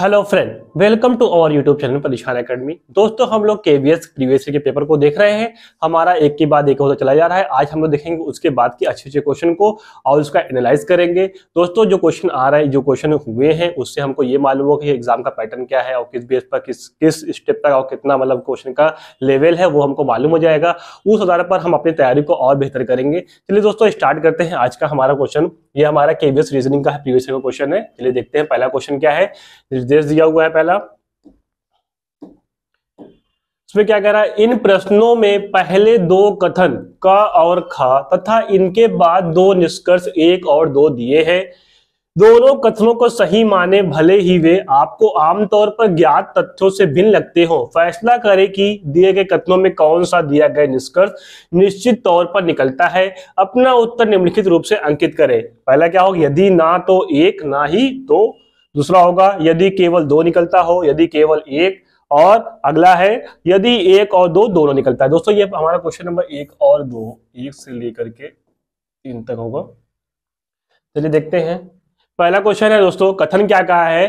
Hello friend welcome to our YouTube channel Parishan academy दोस्तों हम लोग के एस प्रीवियस के पेपर को देख रहे हैं हमारा एक के बाद एक होता चला जा रहा है आज हम लोग देखेंगे उसके बाद के अच्छे अच्छे क्वेश्चन को और उसका एनालाइज करेंगे दोस्तों जो क्वेश्चन आ रहा है जो क्वेश्चन हुए हैं उससे हमको ये मालूम होगा कि एग्जाम का पैटर्न क्या है और किस बेस पर किस किस स्टेप तक और कितना मतलब क्वेश्चन का लेवल है वो हमको मालूम हो जाएगा उस आधार पर हम अपनी तैयारी को और बेहतर करेंगे चलिए दोस्तों स्टार्ट करते हैं आज का हमारा क्वेश्चन ये हमारा के रीजनिंग का प्रीवियस का क्वेश्चन है चलिए देखते हैं पहला क्वेश्चन क्या है निर्देश दिया हुआ है पहला इसमें क्या कह रहा है इन प्रश्नों में पहले दो कथन क और ख तथा इनके बाद दो निष्कर्ष एक और दो दिए हैं दोनों कथनों को सही माने भले ही वे आपको आमतौर पर ज्ञात तथ्यों से भिन्न लगते हो फैसला करें कि दिए गए कथनों में कौन सा दिया गया निष्कर्ष निश्चित तौर पर निकलता है अपना उत्तर निम्नलिखित रूप से अंकित करें पहला क्या हो यदि ना तो एक ना ही दो तो दूसरा होगा यदि केवल दो निकलता हो यदि केवल एक और अगला है यदि एक और दो दोनों निकलता है दोस्तों ये हमारा क्वेश्चन नंबर एक और दो एक से लेकर के तीन तक होगा चलिए देखते हैं पहला क्वेश्चन है दोस्तों कथन क्या कहा है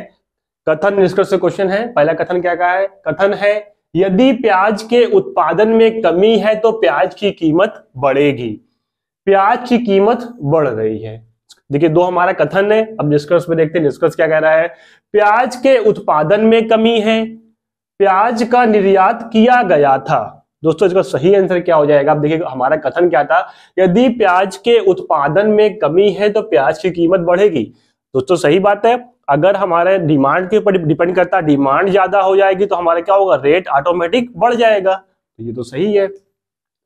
कथन निष्कर्ष क्वेश्चन है पहला कथन क्या कहा है कथन है यदि प्याज के उत्पादन में कमी है तो प्याज की कीमत बढ़ेगी प्याज की कीमत बढ़ रही है देखिए दो हमारा कथन है अब निष्कर्ष में देखते हैं निष्कर्ष क्या कह रहा है प्याज के उत्पादन में कमी है प्याज का निर्यात किया गया था दोस्तों इसका सही आंसर क्या हो जाएगा आप देखिए हमारा कथन क्या था यदि प्याज के उत्पादन में कमी है तो प्याज की कीमत बढ़ेगी दोस्तों सही बात है अगर हमारे डिमांड के ऊपर डिपेंड करता डिमांड ज्यादा हो जाएगी तो हमारा क्या होगा रेट ऑटोमेटिक बढ़ जाएगा तो ये तो सही है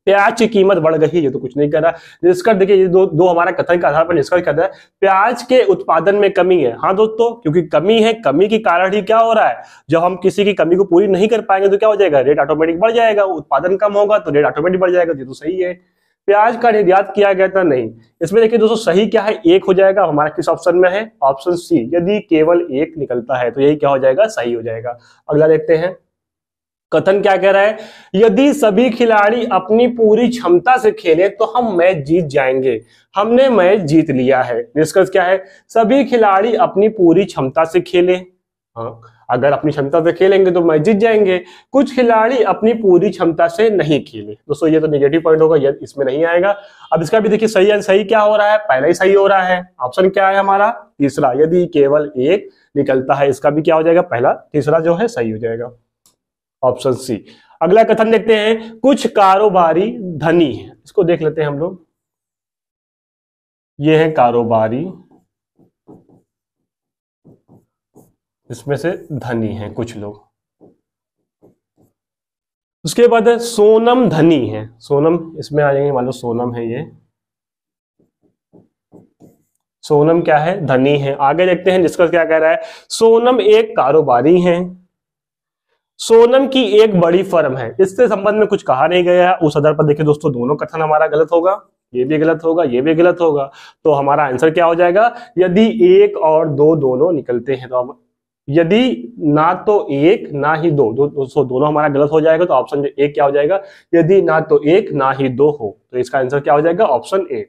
प्याज की कीमत बढ़ गई ये तो कुछ नहीं कर रहा निष्कर्ष देखिए ये दो दो हमारा कथन के आधार पर निष्कर्ष कर रहा है प्याज के उत्पादन में कमी है हाँ दोस्तों क्योंकि कमी है कमी के कारण ही क्या हो रहा है जब हम किसी की कमी को पूरी नहीं कर पाएंगे तो क्या हो जाएगा रेट ऑटोमेटिक बढ़ जाएगा उत्पादन कम होगा तो रेट ऑटोमेटिक बढ़ जाएगा ये तो सही है प्याज का निर्यात किया गया था नहीं इसमें देखिए दोस्तों सही क्या है एक हो जाएगा हमारा किस ऑप्शन में है ऑप्शन सी यदि केवल एक निकलता है तो यही क्या हो जाएगा सही हो जाएगा अगला देखते हैं कथन क्या कह रहा है यदि सभी खिलाड़ी अपनी पूरी क्षमता से खेले तो हम मैच जीत जाएंगे हमने मैच जीत लिया है निष्कर्ष क्या है सभी खिलाड़ी अपनी पूरी क्षमता से खेले हाँ अगर अपनी क्षमता से खेलेंगे तो मैच जीत जाएंगे कुछ खिलाड़ी अपनी पूरी क्षमता से नहीं खेले दोस्तों ये तो निगेटिव पॉइंट होगा ये इसमें नहीं आएगा अब इसका भी देखिए सही सही क्या हो रहा है पहला ही सही हो रहा है ऑप्शन क्या है हमारा तीसरा यदि केवल एक निकलता है इसका भी क्या हो जाएगा पहला तीसरा जो है सही हो जाएगा ऑप्शन सी अगला कथन देखते हैं कुछ कारोबारी धनी है इसको देख लेते हैं हम लोग ये है कारोबारी इसमें से धनी है कुछ लोग उसके बाद है सोनम धनी है सोनम इसमें आ जाएंगे मान लो सोनम है ये सोनम क्या है धनी है आगे देखते हैं जिसका क्या कह रहा है सोनम एक कारोबारी है सोनम की एक बड़ी फर्म है इससे संबंध में कुछ कहा नहीं गया है उस आधार पर देखिए दोस्तों दोनों कथन हमारा गलत होगा ये भी गलत होगा ये भी गलत होगा तो हमारा आंसर क्या हो जाएगा यदि एक और दो दोनों निकलते हैं तो यदि ना तो एक ना ही दो दो, दोनों हमारा गलत हो जाएगा तो ऑप्शन जो एक क्या हो जाएगा यदि ना तो एक ना ही दो हो तो इसका आंसर क्या हो जाएगा ऑप्शन ए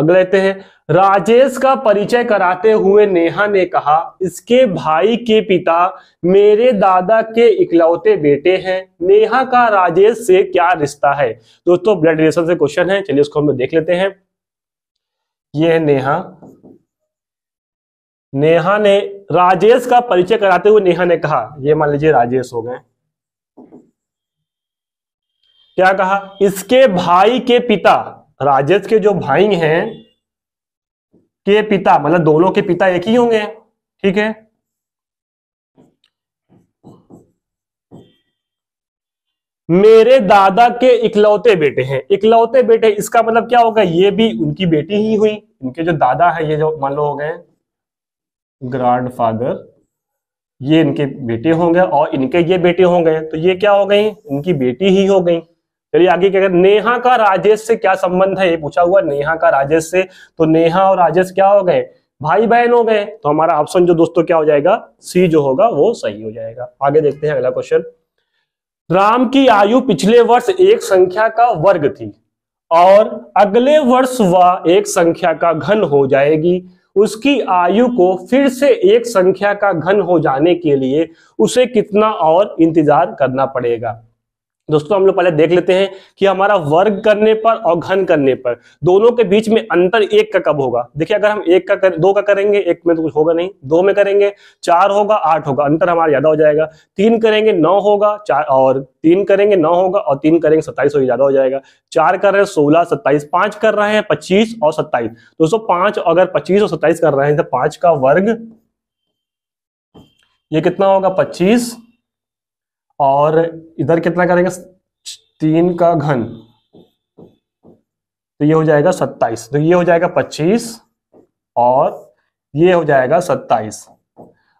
अगले लेते हैं राजेश का परिचय कराते हुए नेहा ने कहा इसके भाई के पिता मेरे दादा के इकलौते बेटे हैं नेहा का राजेश से क्या रिश्ता है दोस्तों ब्लड रिलेशन से क्वेश्चन है चलिए उसको हम देख लेते हैं ये है नेहा नेहा ने राजेश का परिचय कराते हुए नेहा ने कहा ये मान लीजिए राजेश हो गए क्या कहा इसके भाई के पिता राजेश के जो भाई हैं के पिता मतलब दोनों के पिता एक ही होंगे ठीक है मेरे दादा के इकलौते बेटे हैं इकलौते बेटे इसका मतलब क्या होगा ये भी उनकी बेटी ही हुई इनके जो दादा है ये जो मान लो हो गए ग्रांड फादर ये इनके बेटे होंगे और इनके ये बेटे हो गए तो ये क्या हो गई इनकी बेटी ही हो गई चलिए आगे क्या नेहा का राजेश से क्या संबंध है ये पूछा हुआ नेहा का राजेश से तो नेहा और राजेश क्या हो गए भाई बहन हो गए तो हमारा ऑप्शन जो दोस्तों क्या हो जाएगा सी जो होगा वो सही हो जाएगा आगे देखते हैं अगला क्वेश्चन राम की आयु पिछले वर्ष एक संख्या का वर्ग थी और अगले वर्ष वह एक संख्या का घन हो जाएगी उसकी आयु को फिर से एक संख्या का घन हो जाने के लिए उसे कितना और इंतजार करना पड़ेगा दोस्तों हम लोग पहले देख लेते हैं कि हमारा वर्ग करने पर और घन करने पर दोनों के बीच में अंतर एक का कब होगा देखिए अगर हम एक का कर, दो का करेंगे एक में तो कुछ होगा नहीं दो में करेंगे चार होगा आठ होगा अंतर हमारा ज्यादा हो जाएगा तीन करेंगे नौ होगा चार और तीन करेंगे नौ होगा और तीन करेंगे सत्ताईस होगी तो ज्यादा हो जाएगा चार कर रहे हैं सोलह सत्ताईस पांच कर रहे हैं पच्चीस और सत्ताईस दोस्तों पांच अगर पच्चीस और सत्ताईस कर रहे हैं तो पांच का वर्ग ये कितना होगा पच्चीस और इधर कितना करेंगे तीन का घन तो ये हो जाएगा सत्ताईस तो ये हो जाएगा पच्चीस और ये हो जाएगा सत्ताईस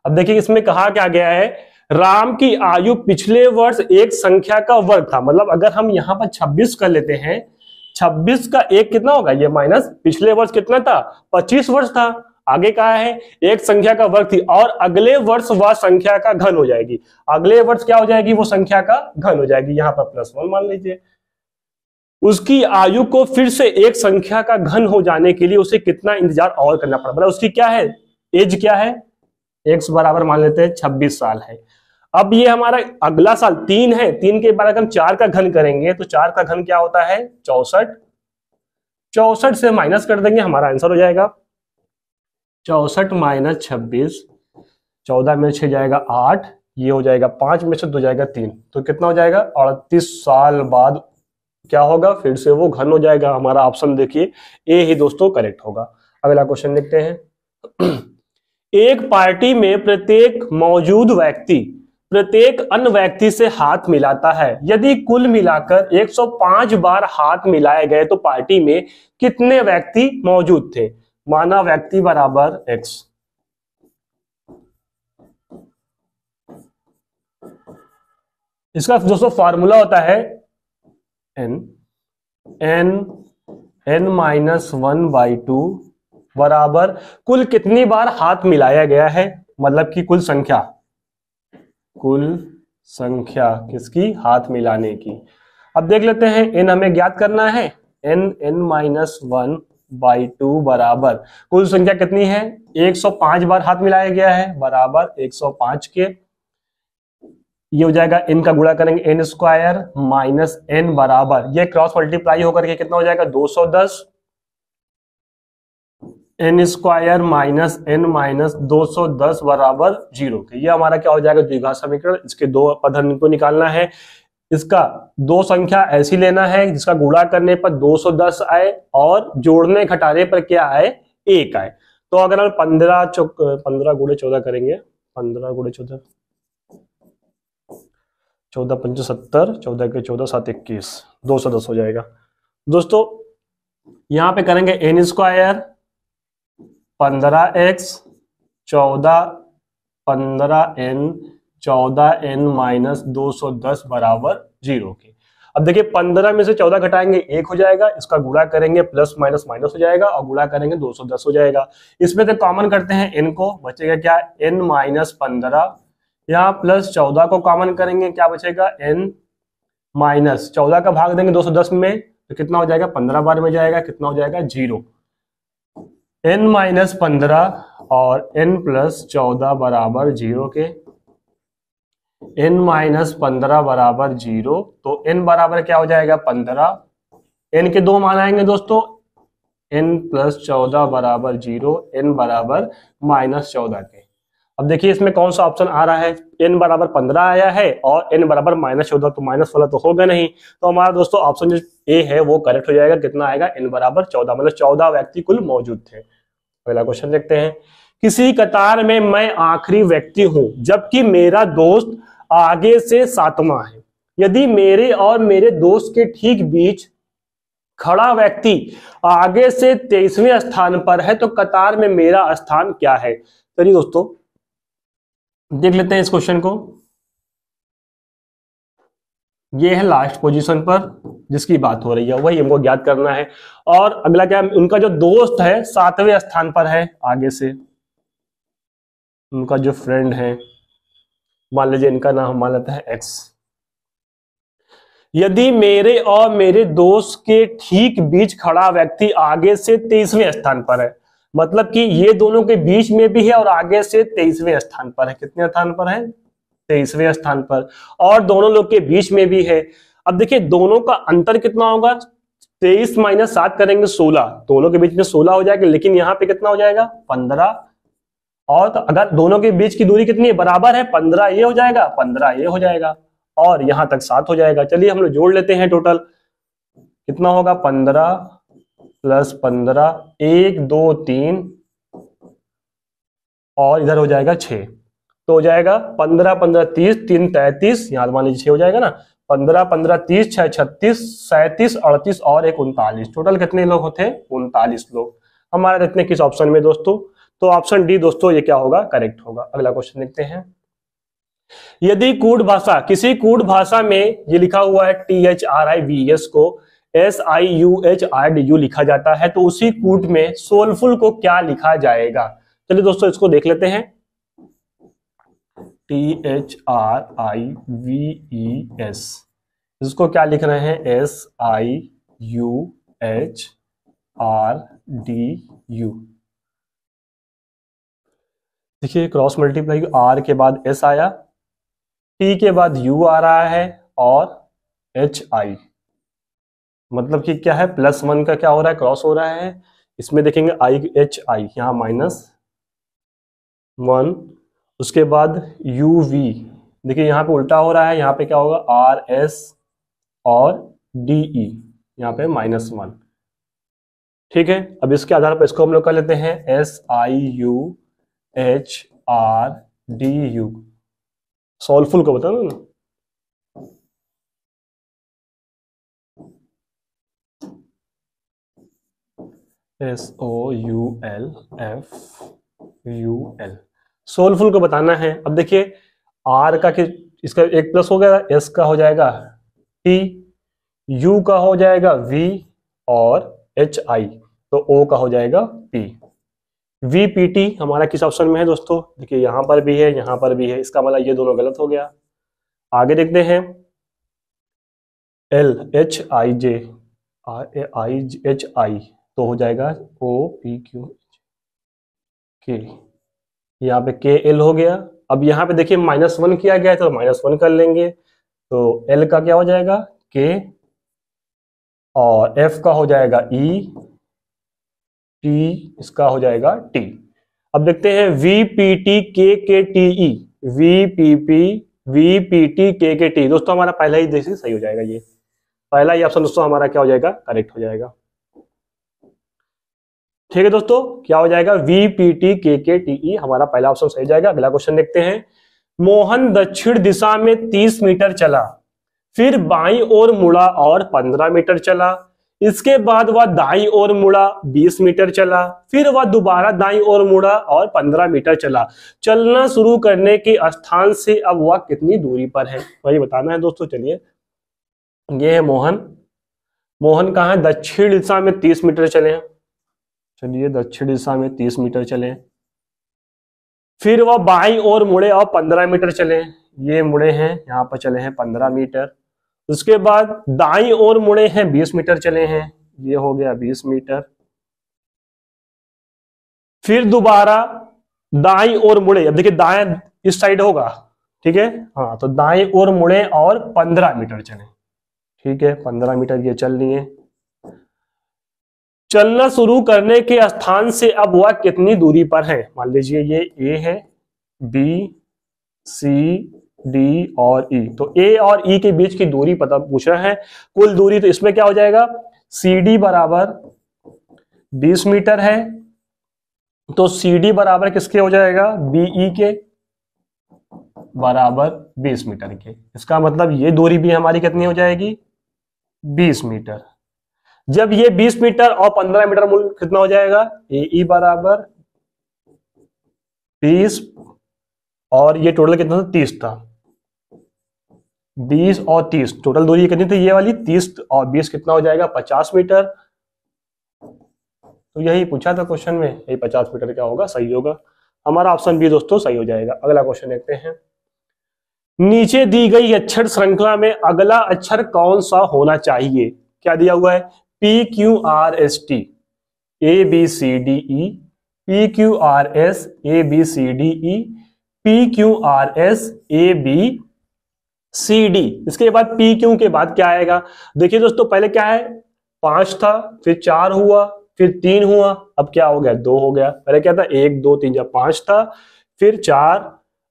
अब देखिए इसमें कहा क्या गया है राम की आयु पिछले वर्ष एक संख्या का वर्ग था मतलब अगर हम यहां पर 26 कर लेते हैं 26 का एक कितना होगा ये माइनस पिछले वर्ष कितना था 25 वर्ष था आगे कहा है एक संख्या का वर्ग थी और अगले वर्ष वह संख्या का घन हो जाएगी अगले वर्ष क्या हो जाएगी वो संख्या का घन हो जाएगी यहां पर प्लस वन मान लीजिए उसकी आयु को फिर से एक संख्या का घन हो जाने के लिए उसे कितना इंतजार और करना पड़ा मतलब उसकी क्या है एज क्या है एक्स बराबर मान लेते हैं छब्बीस साल है अब ये हमारा अगला साल तीन है तीन के बाद अगर हम चार का घन करेंगे तो चार का घन क्या होता है चौसठ चौसठ से माइनस कर देंगे हमारा आंसर हो जाएगा चौसठ माइनस छब्बीस चौदह में छह जाएगा आठ ये हो जाएगा पांच में से दो जाएगा तीन तो कितना हो जाएगा अड़तीस साल बाद क्या होगा फिर से वो घन हो जाएगा हमारा ऑप्शन देखिए ए ही दोस्तों करेक्ट होगा अगला क्वेश्चन देखते हैं एक पार्टी में प्रत्येक मौजूद व्यक्ति प्रत्येक अन्य व्यक्ति से हाथ मिलाता है यदि कुल मिलाकर 105 बार हाथ मिलाए गए तो पार्टी में कितने व्यक्ति मौजूद थे माना व्यक्ति बराबर एक्स इसका दोस्तों फॉर्मूला होता है N N N minus one by two बराबर कुल कितनी बार हाथ मिलाया गया है मतलब कि कुल संख्या कुल संख्या किसकी हाथ मिलाने की अब देख लेते हैं एन हमें ज्ञात करना है N N minus one by two बराबर कुल संख्या कितनी है 105 बार हाथ मिलाया गया है बराबर 105 के ये हो जाएगा n का गुणा करेंगे एन स्क्वायर माइनस एन बराबर ये क्रॉस मल्टीप्लाई होकर के कितना हो जाएगा 210 N square minus N minus दो सौ दस बराबर जीरो ये हमारा क्या हो जाएगा द्विघात समीकरण इसके दो पद हमको निकालना है इसका दो संख्या ऐसी लेना है जिसका गुणा करने पर 210 आए और जोड़ने घटाने पर क्या आए एक आए तो अगर हम पंद्रह चौक पंद्रह गुड़े चौदह करेंगे पंद्रह गुड़े चौदह चौदह पंच सत्तर चौदह के चौदह सात इक्कीस दो सौ दस हो जाएगा दोस्तों यहां पे करेंगे एन स्क्वायर पंद्रह एक्स चौदह पंद्रह एन चौदह एन माइनस दो सौ दस बराबर जीरो के अब देखिए पंद्रह में से चौदह घटाएंगे एक हो जाएगा इसका गुड़ा करेंगे प्लस माइनस माइनस हो जाएगा और गुड़ा करेंगे 210 हो जाएगा इसमें से कॉमन करते हैं एन को बचेगा क्या एन माइनस पंद्रह यहाँ प्लस चौदह को कॉमन करेंगे क्या बचेगा एन माइनस चौदह का भाग देंगे 210 में तो कितना हो जाएगा पंद्रह बार में जाएगा कितना हो जाएगा जीरो एन माइनस पंद्रह और एन प्लस चौदह बराबर जीरो के एन माइनस पंद्रह बराबर जीरो तो एन बराबर क्या हो जाएगा पंद्रह एन के दो मान आएंगे दोस्तों एन प्लस चौदह बराबर जीरो एन बराबर माइनस चौदह के अब देखिए इसमें कौन सा ऑप्शन आ रहा है एन बराबर पंद्रह आया है और एन बराबर माइनस चौदह तो माइनस वाला तो होगा नहीं तो हमारा दोस्तों ऑप्शन जो ए है वो करेक्ट हो जाएगा कितना आएगा एन बराबर चौदह मतलब चौदह व्यक्ति कुल मौजूद थे अगला क्वेश्चन देखते हैं किसी कतार में मैं आखिरी व्यक्ति हूं जबकि मेरा दोस्त आगे से सातवां है यदि मेरे और मेरे दोस्त के ठीक बीच खड़ा व्यक्ति आगे से तेईसवें स्थान पर है तो कतार में मेरा स्थान क्या है चलिए दोस्तों देख लेते हैं इस क्वेश्चन को ये है लास्ट पोजीशन पर जिसकी बात हो रही है वही हमको ज्ञात करना है और अगला क्या उनका जो दोस्त है सातवें स्थान पर है आगे से उनका जो फ्रेंड है मान लीजिए इनका नाम मान लेता है एक्स यदि मेरे और मेरे दोस्त के ठीक बीच खड़ा व्यक्ति आगे से तेईसवें स्थान पर है मतलब कि ये दोनों के बीच में भी है और आगे से तेईसवें स्थान पर है कितने स्थान पर है तेईसवें स्थान पर और दोनों लोग के बीच में भी है अब देखिए दोनों का अंतर कितना होगा तेईस माइनस सात करेंगे सोलह दोनों के बीच में सोलह हो जाएगा लेकिन यहाँ पे कितना हो जाएगा पंद्रह और तो अगर दोनों के बीच की दूरी कितनी है बराबर है पंद्रह ये हो जाएगा पंद्रह ये हो जाएगा और यहां तक सात हो जाएगा चलिए हम लोग जोड़ लेते हैं टोटल कितना होगा पंद्रह प्लस पंद्रह एक दो तीन और इधर हो जाएगा छ तो हो जाएगा पंद्रह पंद्रह तीस तीन तैतीस याद मान लीजिए छह हो जाएगा ना पंद्रह पंद्रह तीस छह छत्तीस सैंतीस अड़तीस और एक उनतालीस टोटल कितने लोग होते हैं उनतालीस लोग हमारे इतने किस ऑप्शन में दोस्तों तो ऑप्शन डी दोस्तों ये क्या होगा करेक्ट होगा अगला क्वेश्चन देखते हैं यदि कूट भाषा किसी कूट भाषा में ये लिखा हुआ है T H R I V S को S I U H R D U लिखा जाता है तो उसी कूट में सोलफुल को क्या लिखा जाएगा चलिए दोस्तों इसको देख लेते हैं T H R I V E S इसको क्या लिख रहे हैं S I U H R D U देखिए क्रॉस मल्टीप्लाई आर के बाद एस आया टी के बाद यू आ रहा है और एच आई मतलब कि क्या है प्लस वन का क्या हो रहा है क्रॉस हो रहा है इसमें देखेंगे आई एच आई यहाँ माइनस वन उसके बाद यू वी देखिए यहाँ पे उल्टा हो रहा है यहां पे क्या होगा आर एस और डी ई e। यहाँ पे माइनस वन ठीक है अब इसके आधार पर इसको हम लोग कर लेते हैं S I U H R D U soulful का दो ना S O U L F U L soulful को बताना है अब देखिए आर का कि इसका एक प्लस हो गया एस का हो जाएगा टी यू का हो जाएगा वी और एच आई तो ओ का हो जाएगा पी वीपीटी हमारा किस ऑप्शन में है दोस्तों देखिए यहां पर भी है यहां पर भी है इसका मतलब ये दोनों गलत हो गया आगे देखते हैं L H I J I H I तो हो जाएगा ओ पी क्यू के यहाँ पे के एल हो गया अब यहाँ पे देखिए माइनस वन किया गया है तो माइनस वन कर लेंगे तो एल का क्या हो जाएगा के और एफ का हो जाएगा ई e, टी इसका हो जाएगा टी अब देखते हैं we P T K K T E V P P V P T K K T दोस्तों हमारा पहला ही देखिए सही हो जाएगा ये पहला ही ऑप्शन दोस्तों हमारा क्या हो जाएगा करेक्ट हो जाएगा ठीक है दोस्तों क्या हो जाएगा we P T K K T ई हमारा पहला ऑप्शन सही जाएगा अगला क्वेश्चन देखते हैं मोहन दक्षिण दिशा में 30 मीटर चला फिर बाई और मुड़ा और 15 मीटर चला इसके बाद वह दाई और मुड़ा 20 मीटर चला फिर वह दोबारा दाई और मुड़ा और 15 मीटर चला चलना शुरू करने के स्थान से अब वह कितनी दूरी पर है वही बताना है दोस्तों चलिए ये है मोहन मोहन कहा है दक्षिण दिशा में 30 मीटर चले चलिए दक्षिण दिशा में 30 मीटर चले फिर वह बाई और मुड़े और पंद्रह मीटर चले ये मुड़े हैं यहाँ पर चले हैं पंद्रह मीटर उसके बाद दाई और मुड़े हैं बीस मीटर चले हैं ये हो गया बीस मीटर फिर दोबारा दाई और मुड़े अब देखिए दाएं इस साइड होगा ठीक है हाँ तो दाएं और मुड़े और पंद्रह मीटर चले ठीक है पंद्रह मीटर ये चल रही है चलना शुरू करने के स्थान से अब वह कितनी दूरी पर है मान लीजिए ये ए है बी सी डी और ई e. तो ए और ई e के बीच की दूरी पता पूछ रहा है कुल दूरी तो इसमें क्या हो जाएगा सी डी बराबर बीस मीटर है तो सी डी बराबर किसके हो जाएगा बीई e के बराबर 20 मीटर के इसका मतलब ये दूरी भी हमारी कितनी हो जाएगी 20 मीटर जब ये 20 मीटर और 15 मीटर मूल कितना हो जाएगा ए ई e बराबर 20 और ये टोटल कितना था 30 था बीस और तीस टोटल दूरी कितनी थी ये वाली तीस और बीस कितना हो जाएगा पचास मीटर तो यही पूछा था क्वेश्चन में यही पचास मीटर क्या होगा सही होगा हमारा ऑप्शन बी दोस्तों सही हो जाएगा अगला क्वेश्चन देखते हैं नीचे दी गई अक्षर श्रृंखला में अगला अक्षर कौन सा होना चाहिए क्या दिया हुआ है P Q R S T A B C D E P Q R S A B C D E P Q R S A B C D इसके बाद पी क्यू के बाद क्या आएगा देखिए दोस्तों पहले क्या है पांच था फिर चार हुआ फिर तीन हुआ अब क्या हो गया दो हो गया पहले क्या था एक दो तीन या पांच था फिर चार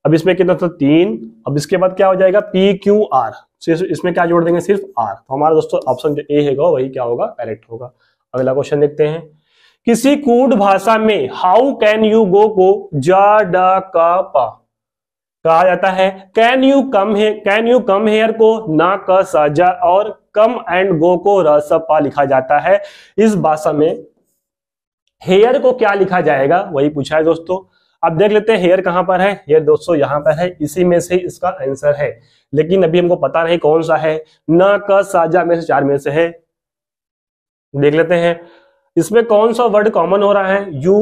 अब इसमें कितना था तीन अब इसके बाद क्या हो जाएगा पी क्यू आर सिर्फ इसमें क्या जोड़ देंगे सिर्फ आर तो हमारा दोस्तों ऑप्शन जो ए है वही क्या होगा करेक्ट होगा अगला क्वेश्चन देखते हैं किसी कूड भाषा में हाउ कैन यू गो को जा डा का पा कहा जाता है कैन यू कम है कैन यू कम हेयर को ना क साजा और कम एंड गो को रसपा लिखा जाता है इस भाषा में हेयर को क्या लिखा जाएगा वही पूछा है दोस्तों अब देख लेते हैं हेयर कहाँ पर है हेयर दोस्तों यहां पर है इसी में से इसका आंसर है लेकिन अभी हमको पता नहीं कौन सा है न क साजा में से चार में से है देख लेते हैं इसमें कौन सा वर्ड कॉमन हो रहा है यू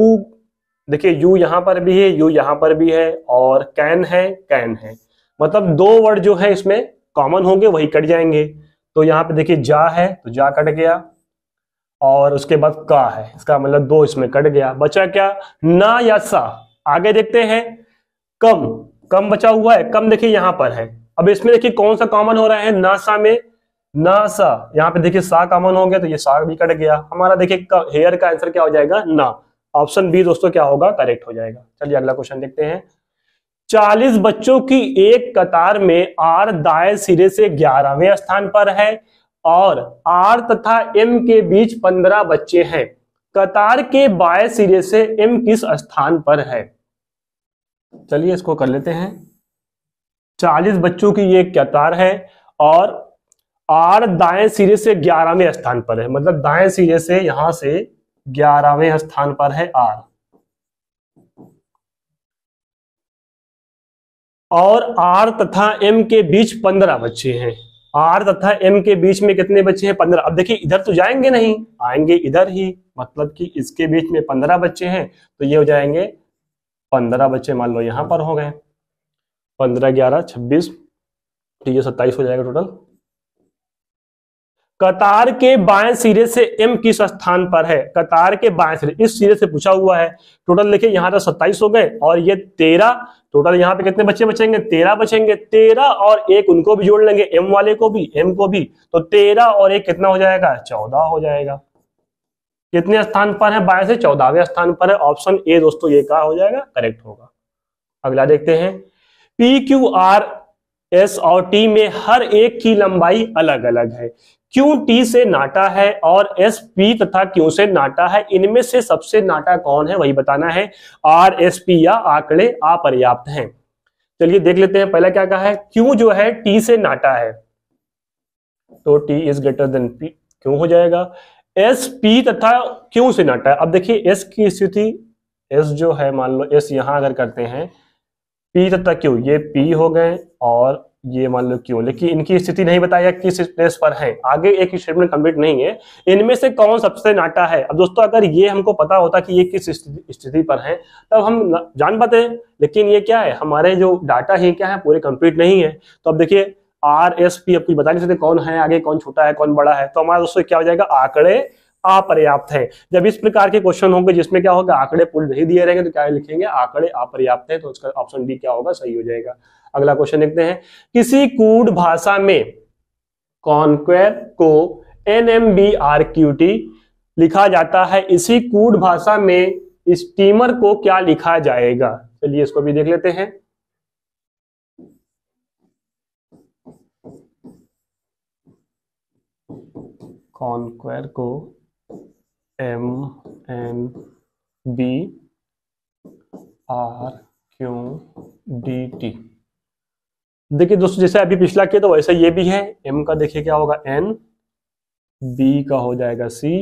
देखिए यू यहां पर भी है यू यहां पर भी है और कैन है कैन है मतलब दो वर्ड जो है इसमें कॉमन होंगे वही कट जाएंगे तो यहाँ पे देखिए जा है तो जा कट गया और उसके बाद का है इसका मतलब दो इसमें कट गया बचा क्या ना या सा आगे देखते हैं कम कम बचा हुआ है कम देखिए यहां पर है अब इसमें देखिए कौन सा कॉमन हो रहा है ना सा में ना सा यहाँ पे देखिए सा कॉमन हो गया तो ये सा भी कट गया हमारा देखिए हेयर का आंसर क्या हो जाएगा ना ऑप्शन बी दोस्तों क्या होगा करेक्ट हो जाएगा चलिए अगला क्वेश्चन देखते हैं चालीस बच्चों की एक कतार में आर दाएं सिरे से ग्यारहवें स्थान पर है और आर तथा एम के बीच पंद्रह बच्चे हैं कतार के बाएं सिरे से एम किस स्थान पर है चलिए इसको कर लेते हैं चालीस बच्चों की ये कतार है और आर दाएं सिरे से ग्यारहवें स्थान पर है मतलब दाएं सिरे से यहां से ग्यारहवें स्थान पर है आर और आर तथा एम के बीच पंद्रह बच्चे हैं आर तथा एम के बीच में कितने बच्चे हैं पंद्रह अब देखिए इधर तो जाएंगे नहीं आएंगे इधर ही मतलब कि इसके बीच में पंद्रह बच्चे हैं तो ये हो जाएंगे पंद्रह बच्चे मान लो यहां पर हो गए पंद्रह ग्यारह छब्बीस तो ये सत्ताईस हो जाएगा टोटल कतार के बाएं सिरे से एम किस स्थान पर है कतार के बाएं सिरे इस सिरे से पूछा हुआ है टोटल देखिए यहाँ तक तो सत्ताईस हो गए और ये तेरह टोटल यहाँ पे कितने बच्चे बचेंगे तेरह बचेंगे तेरह और एक उनको भी जोड़ लेंगे एम वाले को भी एम को भी तो तेरह और एक कितना हो जाएगा चौदह हो जाएगा कितने स्थान पर है बाएं से चौदहवें स्थान पर है ऑप्शन ए दोस्तों ये क्या हो जाएगा करेक्ट होगा अगला देखते हैं पी क्यू आर एस और टी में हर एक की लंबाई अलग अलग है क्यू टी से नाटा है और एस पी तथा क्यू से नाटा है इनमें से सबसे नाटा कौन है वही बताना है आर एस पी या आंकड़े अपर्याप्त हैं चलिए देख लेते हैं पहला क्या कहा है क्यू जो है टी से नाटा है तो T is greater than P क्यों हो जाएगा एस पी तथा क्यू से नाटा है अब देखिए एस की स्थिति एस जो है मान लो एस यहां अगर करते हैं पी तथा क्यू ये पी हो गए और ये मान लो क्यों लेकिन इनकी स्थिति नहीं बताया किस प्लेस पर है आगे एक स्टेटमेंट कंप्लीट नहीं है इनमें से कौन सबसे नाटा है अब दोस्तों अगर ये हमको पता होता कि ये किस स्थिति पर है तब हम जान पाते लेकिन ये क्या है हमारे जो डाटा है क्या है पूरे कंप्लीट नहीं है तो अब देखिए आर एस पी अब कुछ बता नहीं सकते कौन है आगे कौन छोटा है कौन बड़ा है तो हमारा दोस्तों क्या हो जाएगा आंकड़े अपर्याप्त है जब इस प्रकार के क्वेश्चन होंगे जिसमें क्या होगा आंकड़े पूरे नहीं दिए रहेंगे तो क्या लिखेंगे आंकड़े अपर्याप्त है तो उसका ऑप्शन डी क्या होगा सही हो जाएगा अगला क्वेश्चन देखते हैं किसी कूड भाषा में कॉनक्वेर को N M B R Q T लिखा जाता है इसी कूड भाषा में स्टीमर को क्या लिखा जाएगा चलिए इसको भी देख लेते हैं कॉनक्वेर को M N B R Q D T देखिए दोस्तों जैसे अभी पिछला किया तो वैसा ये भी है एम का देखिए क्या होगा एन बी का हो जाएगा सी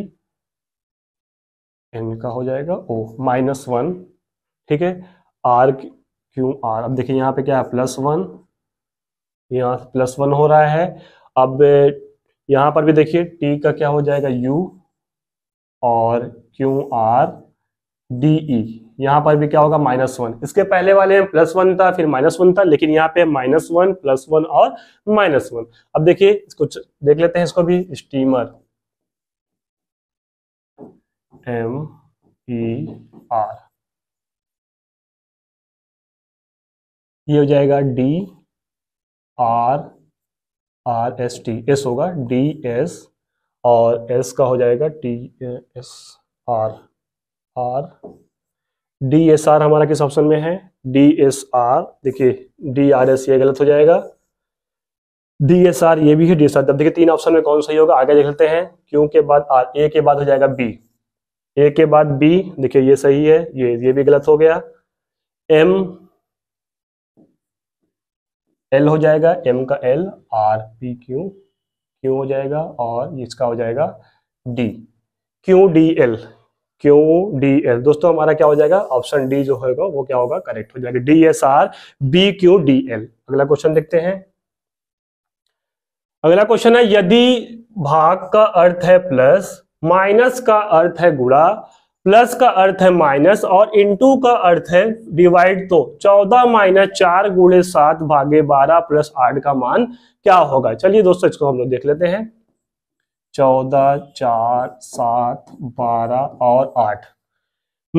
एन का हो जाएगा ओ माइनस वन ठीक है आर क्यू आर अब देखिए यहाँ पे क्या है प्लस वन यहाँ प्लस वन हो रहा है अब यहाँ पर भी देखिए टी का क्या हो जाएगा यू और क्यू आर डी ई यहाँ पर भी क्या होगा माइनस वन इसके पहले वाले में प्लस वन था फिर माइनस वन था लेकिन यहाँ पे माइनस वन प्लस वन और माइनस वन अब देखिए इसको देख लेते हैं इसको भी स्टीमर एम ई आर ये हो जाएगा D R R S T S होगा डी एस और एस का हो जाएगा T S R R D S R हमारा किस ऑप्शन में है डी एस आर देखिए डी आर एस ये गलत हो जाएगा डी एस आर ये भी है डी एस आर तब देखिए तीन ऑप्शन में कौन सही होगा आगे देख लेते हैं क्यू के बाद आर ए के बाद हो जाएगा बी ए के बाद बी देखिए ये सही है ये ये भी गलत हो गया एम एल हो जाएगा एम का L R P Q Q हो जाएगा और इसका हो जाएगा D Q D L Q D L दोस्तों हमारा क्या हो जाएगा ऑप्शन डी जो होगा वो क्या होगा करेक्ट हो जाएगा D S R B Q D L अगला क्वेश्चन देखते हैं अगला क्वेश्चन है यदि भाग का अर्थ है प्लस माइनस का अर्थ है गुड़ा प्लस का अर्थ है माइनस और इनटू का अर्थ है डिवाइड तो चौदह माइनस चार गुड़े सात भागे बारह प्लस आठ का मान क्या होगा चलिए दोस्तों इसको हम लोग देख लेते हैं चौदह चार सात बारह और आठ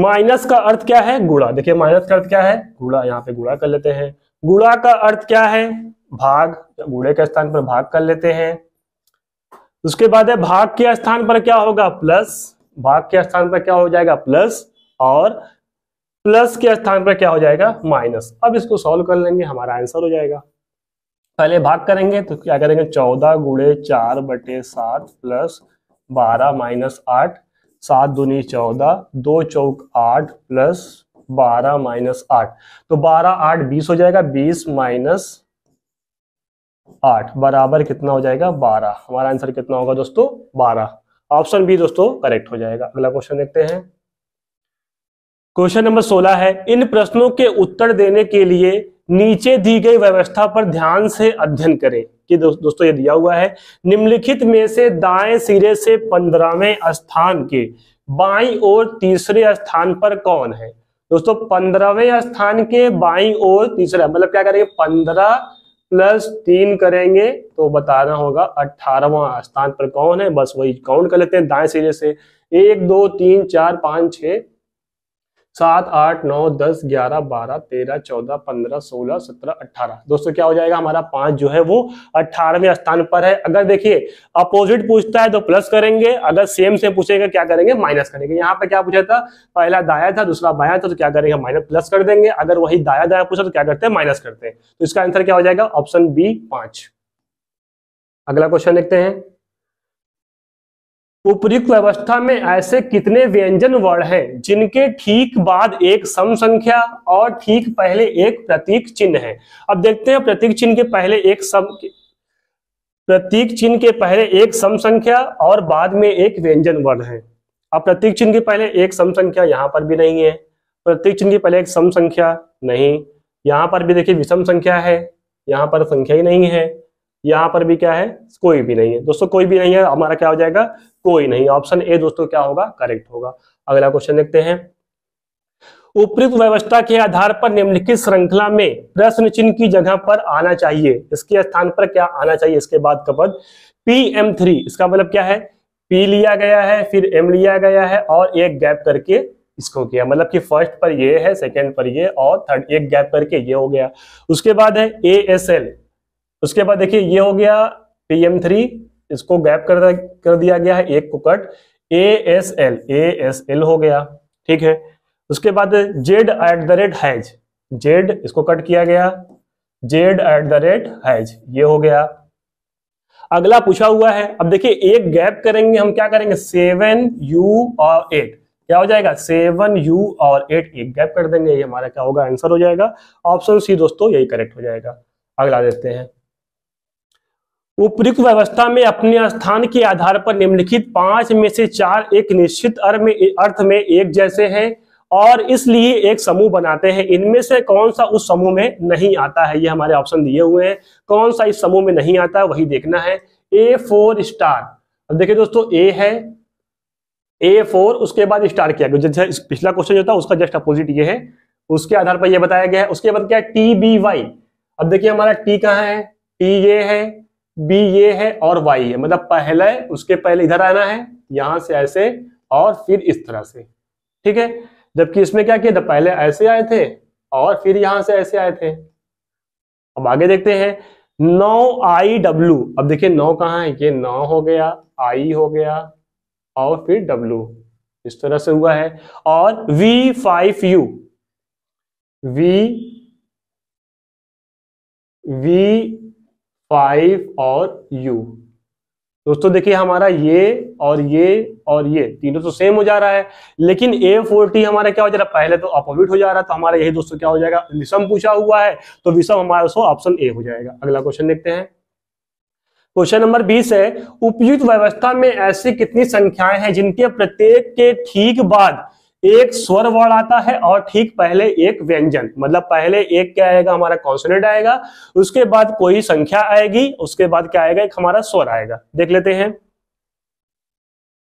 माइनस का अर्थ क्या है गुड़ा देखिए माइनस का अर्थ क्या है गुड़ा यहाँ पे गुड़ा कर लेते हैं गुड़ा का अर्थ क्या है भाग गुड़े के स्थान पर भाग कर लेते हैं उसके बाद है भाग के स्थान पर क्या होगा प्लस भाग के स्थान पर क्या हो जाएगा प्लस और प्लस के स्थान पर क्या हो जाएगा माइनस अब इसको सॉल्व कर लेंगे हमारा आंसर हो जाएगा पहले भाग करेंगे तो क्या करेंगे चौदह गुड़े चार बटे सात प्लस बारह माइनस आठ सात दूनी चौदह दो चौक आठ प्लस बारह माइनस आठ तो बारह आठ बीस हो जाएगा बीस माइनस आठ बराबर कितना हो जाएगा बारह हमारा आंसर कितना होगा दोस्तों बारह ऑप्शन बी दोस्तों करेक्ट हो जाएगा अगला क्वेश्चन देखते हैं क्वेश्चन नंबर सोलह है इन प्रश्नों के उत्तर देने के लिए नीचे दी गई व्यवस्था पर ध्यान से अध्ययन करें कि दो, दोस्तों ये दिया हुआ है निम्नलिखित में से दाएं सिरे से पंद्रहवें स्थान के बाई और तीसरे स्थान पर कौन है दोस्तों पंद्रहवें स्थान के बाई और तीसरा मतलब क्या करेंगे पंद्रह प्लस तीन करेंगे तो बताना होगा अठारहवा स्थान पर कौन है बस वही काउंट कर लेते हैं दाएं सिरे से एक दो तीन चार पांच छह सात आठ नौ दस ग्यारह बारह तेरह चौदह पंद्रह सोलह सत्रह अट्ठारह दोस्तों क्या हो जाएगा हमारा पांच जो है वो अट्ठारहवें स्थान पर है अगर देखिए अपोजिट पूछता है तो प्लस करेंगे अगर सेम से पूछेगा क्या करेंगे माइनस करेंगे यहाँ पे क्या पूछा था पहला दाया था दूसरा बाया था तो क्या करेंगे माइनस प्लस कर देंगे अगर वही दाया दाया पूछा तो क्या करते हैं माइनस करते हैं तो इसका आंसर क्या हो जाएगा ऑप्शन बी पांच अगला क्वेश्चन देखते हैं उपरुक्त अवस्था में ऐसे कितने व्यंजन वर्ण हैं जिनके ठीक बाद एक सम संख्या और ठीक पहले एक प्रतीक चिन्ह है अब देखते हैं प्रतीक चिन्ह के पहले एक सम प्रतीक चिन्ह के पहले एक सम संख्या और बाद में एक व्यंजन वर्ण है अब प्रतीक चिन्ह के पहले एक सम संख्या यहाँ पर भी नहीं है प्रतीक चिन्ह के पहले एक सम संख्या नहीं यहाँ पर भी देखिए विषम संख्या है यहाँ पर संख्या ही नहीं है यहां पर भी क्या है कोई भी नहीं है दोस्तों कोई भी नहीं है हमारा क्या हो जाएगा कोई नहीं ऑप्शन ए दोस्तों क्या होगा करेक्ट होगा अगला क्वेश्चन देखते हैं उपयुक्त व्यवस्था के आधार पर निम्नलिखित श्रृंखला में प्रश्न चिन्ह की जगह पर आना चाहिए इसके स्थान पर क्या आना चाहिए इसके बाद का पद पी एम थ्री इसका मतलब क्या है पी लिया गया है फिर एम लिया गया है और एक गैप करके इसको किया मतलब कि फर्स्ट पर ये है सेकंड पर ये और थर्ड एक गैप करके ये हो गया उसके बाद है ए एस एल उसके बाद देखिए ये हो गया पीएम थ्री इसको गैप कर, कर दिया गया है एक को cut A S L A S L हो गया ठीक है उसके बाद Z at the rate has Z इसको कट किया गया Z at the rate has ये हो गया अगला पूछा हुआ है अब देखिए एक गैप करेंगे हम क्या करेंगे सेवन यू और एट क्या हो जाएगा सेवन यू और एट एक गैप कर देंगे ये हमारा क्या होगा आंसर हो जाएगा ऑप्शन सी दोस्तों यही करेक्ट हो जाएगा अगला देते हैं उपयुक्त व्यवस्था में अपने स्थान के आधार पर निम्नलिखित पांच में से चार एक निश्चित अर्थ में एक जैसे हैं और इसलिए एक समूह बनाते हैं इनमें से कौन सा उस समूह में नहीं आता है ये हमारे ऑप्शन दिए हुए हैं कौन सा इस समूह में नहीं आता वही देखना है ए फोर स्टार अब देखिए दोस्तों ए है ए फोर उसके बाद स्टार किया गया जैसे पिछला क्वेश्चन जो था उसका जस्ट अपोजिट ये है उसके आधार पर यह बताया गया है उसके बाद क्या टी बी वाई अब देखिए हमारा टी कहाँ है टी ये है बी ये है और वाई मतलब है मतलब पहले उसके पहले इधर आना है यहां से ऐसे और फिर इस तरह से ठीक है जबकि इसमें क्या किया था पहले ऐसे आए थे और फिर यहां से ऐसे आए थे अब आगे देखते हैं नौ आई डब्लू अब देखिए नौ कहाँ है ये नौ हो गया आई हो गया और फिर डब्लू इस तरह से हुआ है और V five U V V five और यू दोस्तों देखिए हमारा ये और ये और ये तीनों तो सेम हो जा रहा है लेकिन ए फोर्टी हमारा क्या हो जा रहा है पहले तो अपोजिट हो जा रहा है तो हमारा यही दोस्तों क्या हो जाएगा विषम पूछा हुआ है तो विषम हमारा दोस्तों ऑप्शन ए हो जाएगा अगला क्वेश्चन देखते हैं क्वेश्चन नंबर 20 है उपयुक्त व्यवस्था में ऐसी कितनी संख्याएं हैं जिनके प्रत्येक के ठीक बाद एक स्वर वर्ण आता है और ठीक पहले एक व्यंजन मतलब पहले एक क्या आएगा हमारा कॉन्सोनेट आएगा उसके बाद कोई संख्या आएगी उसके बाद क्या आएगा एक हमारा स्वर आएगा देख लेते हैं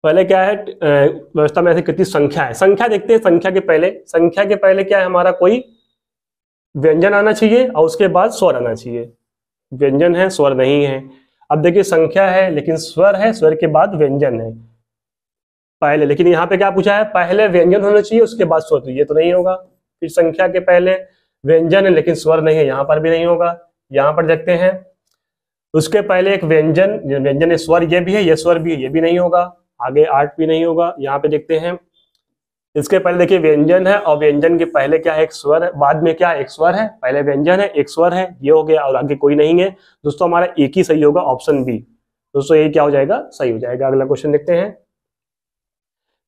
पहले क्या है व्यवस्था में ऐसे कितनी संख्या है संख्या देखते हैं संख्या के पहले संख्या के पहले क्या है हमारा कोई व्यंजन आना चाहिए और उसके बाद स्वर आना चाहिए व्यंजन है स्वर नहीं है अब देखिए संख्या है लेकिन स्वर है स्वर के बाद व्यंजन है पहले लेकिन यहाँ पे क्या पूछा है पहले व्यंजन होना चाहिए उसके बाद स्वर तो ये तो नहीं होगा फिर संख्या के पहले व्यंजन है लेकिन स्वर नहीं है यहाँ पर भी नहीं होगा यहाँ पर देखते हैं उसके पहले एक व्यंजन व्यंजन स्वर ये भी है ये स्वर भी है ये भी नहीं होगा आगे आठ भी नहीं होगा यहाँ पे देखते हैं इसके पहले देखिए व्यंजन है और व्यंजन के पहले क्या है एक स्वर है बाद में क्या है एक स्वर है पहले व्यंजन है एक स्वर है ये हो गया और आगे कोई नहीं है दोस्तों हमारा एक ही सही होगा ऑप्शन बी दोस्तों ये क्या हो जाएगा सही हो जाएगा अगला क्वेश्चन देखते हैं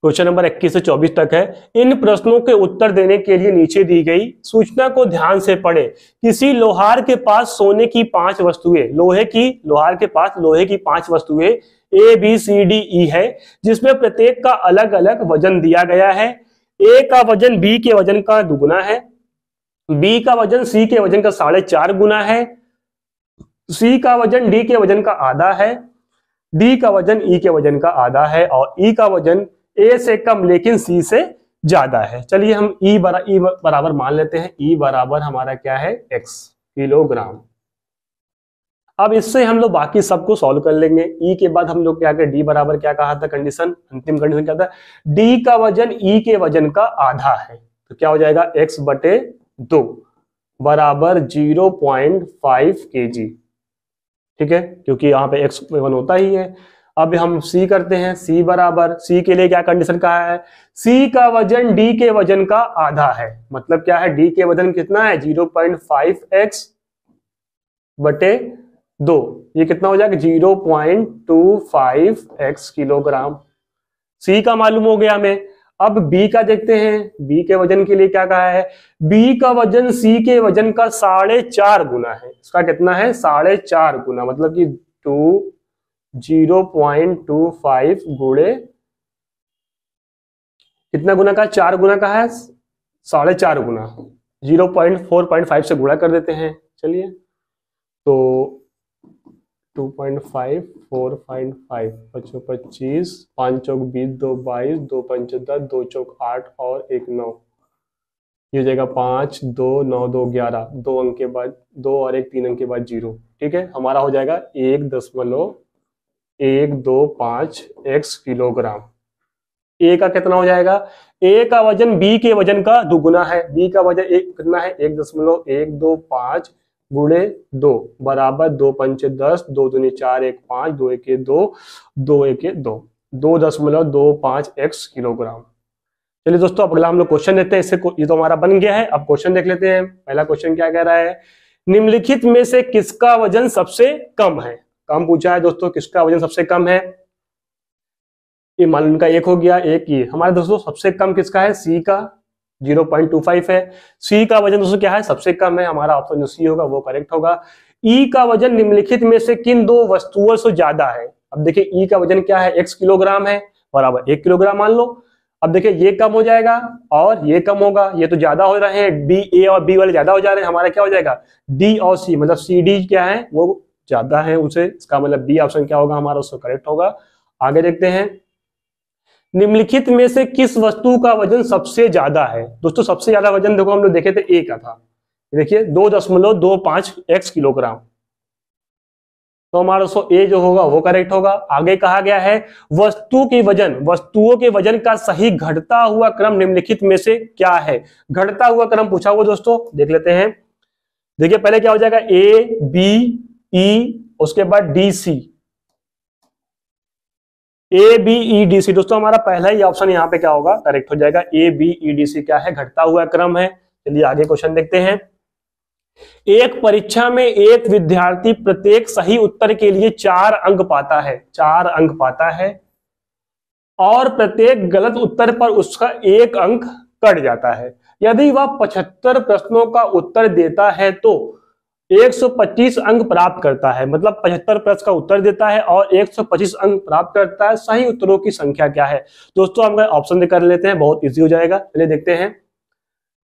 क्वेश्चन नंबर 21 से 24 तक है इन प्रश्नों के उत्तर देने के लिए नीचे दी गई सूचना को ध्यान से पढ़ें किसी लोहार के पास सोने की पांच वस्तुएं लोहे की लोहार के पास लोहे की पांच वस्तुएं ए बी सी डी ई है जिसमें प्रत्येक का अलग अलग वजन दिया गया है ए का वजन बी के वजन का दुगुना है बी का वजन सी के वजन का साढ़े चार गुना है सी का वजन डी के वजन का आधा है डी का वजन ई e के वजन का आधा है और ई e का वजन ए से कम लेकिन सी से ज्यादा है चलिए हम ई e बरा, ई e बराबर मान लेते हैं ई e बराबर हमारा क्या है एक्स किलोग्राम अब इससे हम लोग बाकी सबको सॉल्व कर लेंगे ई e के बाद हम लोग क्या करें डी बराबर क्या कहा था कंडीशन अंतिम कंडीशन क्या था डी का वजन ई e के वजन का आधा है तो क्या हो जाएगा एक्स बटे दो बराबर जीरो पॉइंट फाइव के जी ठीक है क्योंकि यहां पे एक्स वन होता ही है अब हम सी करते हैं सी बराबर सी के लिए क्या कंडीशन कहा है सी का वजन डी के वजन का आधा है मतलब क्या है डी के वजन कितना है जीरो पॉइंट फाइव एक्स बटे दो ये कितना हो जाएगा zero point two five X kilogram C का मालूम हो गया हमें अब बी का देखते हैं बी के वजन के लिए क्या कहा है बी का वजन सी के वजन का साढ़े चार गुना है इसका कितना है साढ़े चार गुना मतलब कि two zero point two five गुड़े कितना गुना का चार गुना का है साढ़े चार गुना zero point four point five से गुणा कर देते हैं चलिए तो two point five four point five पचो पच्चीस पांच चौक बीस दो बाईस दो पंच दस दो चौक आठ और एक नौ ये जाएगा पांच दो नौ दो ग्यारह दो अंक के बाद दो और एक तीन अंक के बाद जीरो ठीक है हमारा हो जाएगा एक दशमलव एक दो पांच एक्स किलोग्राम ए का कितना हो जाएगा ए का वजन बी के वजन का दुगुना है बी का वजन एक कितना है एक दशमलव एक दो पांच गुणे दो बराबर दो पंच दस दो दूनी चार एक पांच दो एक दो दो एक दो दो दशमलव दो पांच एक्स किलोग्राम चलिए दोस्तों अब अगला हम लोग क्वेश्चन देते हैं इससे ये तो हमारा बन गया है अब क्वेश्चन देख लेते हैं पहला क्वेश्चन क्या कह रहा है निम्नलिखित में से किसका वजन सबसे कम है कम पूछा है दोस्तों किसका वजन सबसे कम है ये मान लो इनका एक हो गया एक ये हमारे दोस्तों सबसे कम किसका है सी का 0.25 है सी का वजन दोस्तों क्या है सबसे कम है हमारा ऑप्शन जो सी होगा वो करेक्ट होगा ई e का वजन निम्नलिखित में से किन दो वस्तुओं से ज्यादा है अब देखिए ई e का वजन क्या है एक्स किलोग्राम है बराबर एक किलोग्राम मान लो अब देखिए ये कम हो जाएगा और ये कम होगा ये तो ज्यादा हो रहे हैं डी ए और बी वाले ज्यादा हो जा रहे हैं हमारा क्या हो जाएगा डी और सी मतलब सी डी क्या है वो ज्यादा है उनसे इसका मतलब बी ऑप्शन क्या होगा हमारा उसका करेक्ट होगा आगे देखते हैं निम्नलिखित में से किस वस्तु का वजन सबसे ज्यादा है दोस्तों सबसे ज्यादा वजन देखो हम लोग देखे थे ए का था देखिए दो दशमलव दो पांच एक्स किलोग्राम तो हमारा सो ए जो होगा वो करेक्ट होगा आगे कहा गया है वस्तु के वजन वस्तुओं के वजन का सही घटता हुआ क्रम निम्नलिखित में से क्या है घटता हुआ क्रम पूछा हुआ दोस्तों देख लेते हैं देखिए पहले क्या हो जाएगा ए बी ई e, उसके बाद D C A B E D C दोस्तों हमारा पहला ही ऑप्शन यहाँ पे क्या होगा करेक्ट हो जाएगा ए बी ई डी सी क्या है घटता हुआ क्रम है चलिए आगे क्वेश्चन देखते हैं एक परीक्षा में एक विद्यार्थी प्रत्येक सही उत्तर के लिए चार अंक पाता है चार अंक पाता है और प्रत्येक गलत उत्तर पर उसका एक अंक कट जाता है यदि वह पचहत्तर प्रश्नों का उत्तर देता है तो 125 अंक प्राप्त करता है मतलब 75 प्रश्न का उत्तर देता है और 125 अंक प्राप्त करता है सही उत्तरों की संख्या क्या है दोस्तों हम ऑप्शन कर लेते हैं बहुत इजी हो जाएगा चलिए देखते हैं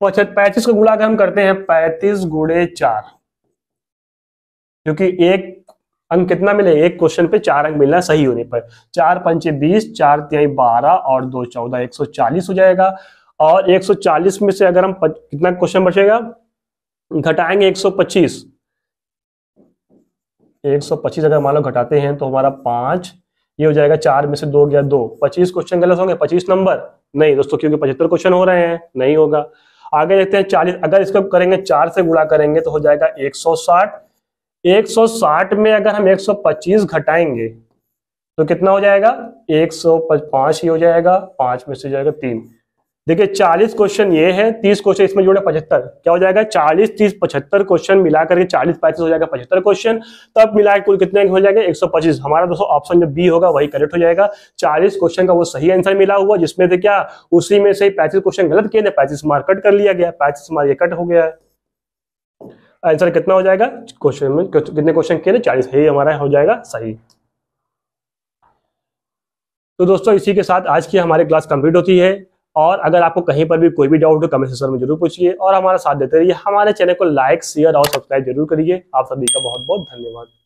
पैंतीस को गुणा कर हम करते हैं पैंतीस गुड़े चार क्योंकि एक अंक कितना मिले एक क्वेश्चन पे चार अंक मिलना सही होने पर चार पंचे बीस चार त्याई बारह और दो चौदह एक सौ चालीस हो जाएगा और एक सौ चालीस में से अगर हम कितना क्वेश्चन बचेगा घटाएंगे 125 125 अगर मान लो घटाते हैं तो हमारा पांच ये हो जाएगा चार में से दो गया दो पच्चीस क्वेश्चन गलत होंगे पच्चीस नंबर नहीं दोस्तों क्योंकि पचहत्तर क्वेश्चन हो रहे हैं नहीं होगा आगे देखते हैं चालीस अगर इसको करेंगे चार से गुणा करेंगे तो हो जाएगा 160 160 में अगर हम 125 घटाएंगे तो कितना हो जाएगा 105 ही हो जाएगा पांच में से जाएगा तीन देखिए चालीस क्वेश्चन ये है तीस क्वेश्चन इसमें जोड़े पचहत्तर क्या हो जाएगा चालीस तीस पचहत्तर क्वेश्चन मिला करके चालीस पैंतीस हो जाएगा पचहत्तर क्वेश्चन तब मिला कुल कितने हो जाएगा पच्चीस हमारा दोस्तों ऑप्शन जो बी होगा वही करेक्ट हो जाएगा चालीस क्वेश्चन का वो सही आंसर मिला हुआ जिसमें से क्या उसी में से पैंतीस क्वेश्चन गलत किए थे पैंतीस मार्क कट कर लिया गया पैंतीस मार्क ये कट हो गया आंसर कितना हो जाएगा क्वेश्चन में कितने क्वेश्चन किए थे चालीस यही हमारा हो जाएगा सही तो दोस्तों इसी के साथ आज की हमारी क्लास कंप्लीट होती है और अगर आपको कहीं पर भी कोई भी डाउट हो कमेंट सेक्शन में जरूर पूछिए और हमारा साथ देते रहिए हमारे चैनल को लाइक शेयर और सब्सक्राइब जरूर करिए आप सभी का बहुत बहुत धन्यवाद